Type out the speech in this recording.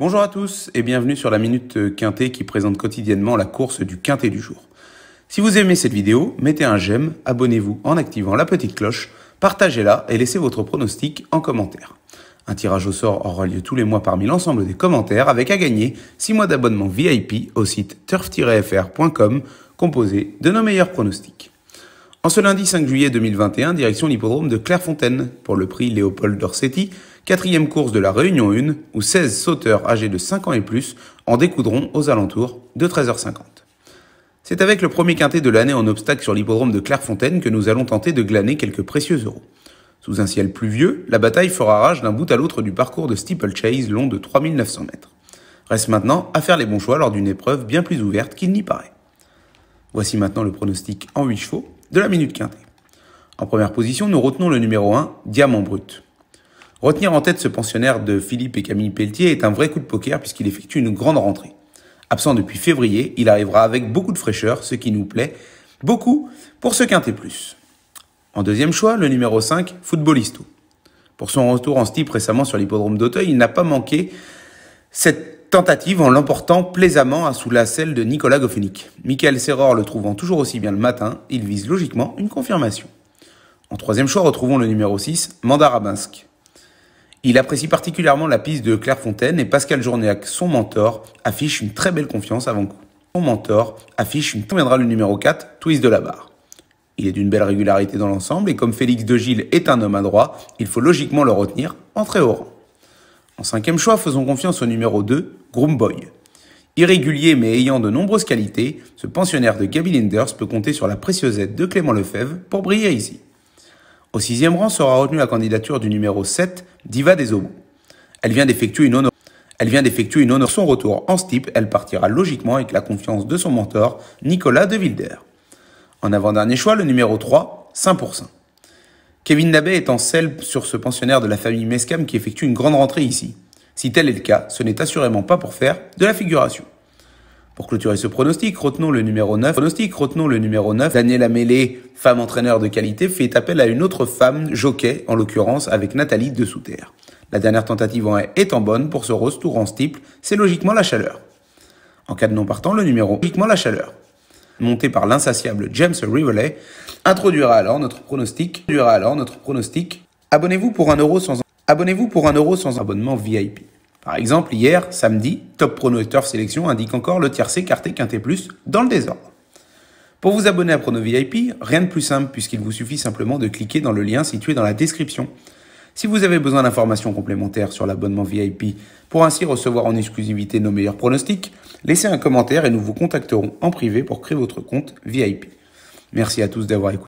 Bonjour à tous et bienvenue sur la Minute Quintet qui présente quotidiennement la course du Quintet du jour. Si vous aimez cette vidéo, mettez un j'aime, abonnez-vous en activant la petite cloche, partagez-la et laissez votre pronostic en commentaire. Un tirage au sort aura lieu tous les mois parmi l'ensemble des commentaires avec à gagner 6 mois d'abonnement VIP au site turf-fr.com composé de nos meilleurs pronostics. En ce lundi 5 juillet 2021, direction l'hippodrome de Clairefontaine pour le prix Léopold Dorsetti quatrième course de la Réunion 1, où 16 sauteurs âgés de 5 ans et plus en découdront aux alentours de 13h50. C'est avec le premier quintet de l'année en obstacle sur l'hippodrome de Clairefontaine que nous allons tenter de glaner quelques précieux euros. Sous un ciel pluvieux, la bataille fera rage d'un bout à l'autre du parcours de steeplechase long de 3900 mètres. Reste maintenant à faire les bons choix lors d'une épreuve bien plus ouverte qu'il n'y paraît. Voici maintenant le pronostic en 8 chevaux de la minute quintet. En première position, nous retenons le numéro 1, Diamant Brut. Retenir en tête ce pensionnaire de Philippe et Camille Pelletier est un vrai coup de poker puisqu'il effectue une grande rentrée. Absent depuis février, il arrivera avec beaucoup de fraîcheur, ce qui nous plaît beaucoup pour ce quintet plus. En deuxième choix, le numéro 5, Footballisto. Pour son retour en steep récemment sur l'hippodrome d'Auteuil, il n'a pas manqué cette tentative en l'emportant plaisamment à sous la selle de Nicolas Gofenik. Michael Serror le trouvant toujours aussi bien le matin, il vise logiquement une confirmation. En troisième choix, retrouvons le numéro 6, Mandarabinsk. Il apprécie particulièrement la piste de Claire Fontaine et Pascal Journéac, son mentor, affiche une très belle confiance avant coup. Son mentor affiche une viendra le numéro 4, Twist de la barre. Il est d'une belle régularité dans l'ensemble et comme Félix De Gilles est un homme à droit, il faut logiquement le retenir, très haut rang. En cinquième choix, faisons confiance au numéro 2, Groomboy. Irrégulier mais ayant de nombreuses qualités, ce pensionnaire de Gaby Linders peut compter sur la précieuse aide de Clément Lefebvre pour briller ici. Au sixième rang sera retenue la candidature du numéro 7, Diva des hommes. Elle vient d'effectuer une honneur Elle vient d'effectuer une Son retour en steep, elle partira logiquement avec la confiance de son mentor, Nicolas De Wilder. En avant-dernier choix, le numéro 3, 5%. Kevin Dabé étant en sur ce pensionnaire de la famille Mescam qui effectue une grande rentrée ici. Si tel est le cas, ce n'est assurément pas pour faire de la figuration. Pour clôturer ce pronostic, retenons le numéro 9. Pronostic, retenons le numéro 9. Daniela Mélé, femme entraîneur de qualité, fait appel à une autre femme, jockey, en l'occurrence avec Nathalie de Souterre. La dernière tentative en est étant bonne pour ce tour en steeple, c'est logiquement la chaleur. En cas de non partant, le numéro logiquement la chaleur. Monté par l'insatiable James Rivelet, introduira alors notre pronostic. Introduira alors notre pronostic. Abonnez-vous pour un euro sans abonnez-vous pour un euro sans abonnement VIP. Par exemple, hier, samedi, Top Prono Sélection indique encore le tiercé, quarté, quinté plus dans le désordre. Pour vous abonner à Prono VIP, rien de plus simple puisqu'il vous suffit simplement de cliquer dans le lien situé dans la description. Si vous avez besoin d'informations complémentaires sur l'abonnement VIP pour ainsi recevoir en exclusivité nos meilleurs pronostics, laissez un commentaire et nous vous contacterons en privé pour créer votre compte VIP. Merci à tous d'avoir écouté.